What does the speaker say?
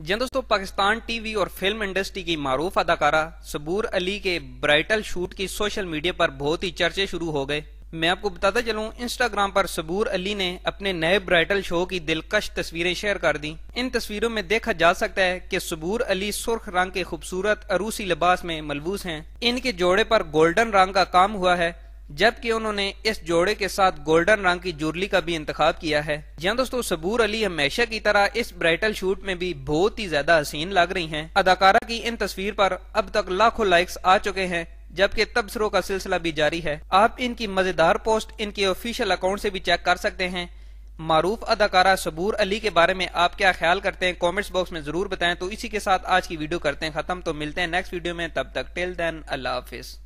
जन दोस्तों पाकिस्तान टीवी और फिल्म इंडस्ट्री की मारूफ अदाकारा सबूर अली के ब्राइटल शूट की सोशल मीडिया पर बहुत ही चर्चे शुरू हो गए मैं आपको बताता चलूं इंस्टाग्राम पर सबूर अली ने अपने नए ब्राइटल शो की दिलकश तस्वीरें शेयर कर दी इन तस्वीरों में देखा जा सकता है कि सबूर अली सुर्ख रंग के खूबसूरत अरूसी लिबास में मलबूस हैं इनके जोड़े पर गोल्डन रंग का काम हुआ है जबकि उन्होंने इस जोड़े के साथ गोल्डन रंग की जुर्ली का भी इंतखब किया है जहाँ दोस्तों सबूर अली हमेशा की तरह इस ब्राइटल शूट में भी बहुत ही ज्यादा हसीन लग रही हैं। अदाकारा की इन तस्वीर पर अब तक लाखों लाइक्स आ चुके हैं जबकि तबसरों का सिलसिला भी जारी है आप इनकी मजेदार पोस्ट इनके ऑफिशियल अकाउंट से भी चेक कर सकते हैं मारूफ अदाकारा सबूर अली के बारे में आप क्या ख्याल करते हैं कमेंट्स बॉक्स में जरूर बताएं तो इसी के साथ आज की वीडियो करते हैं खत्म तो मिलते हैं नेक्स्ट वीडियो में तब तक टिल देन अल्लाह हाफिज़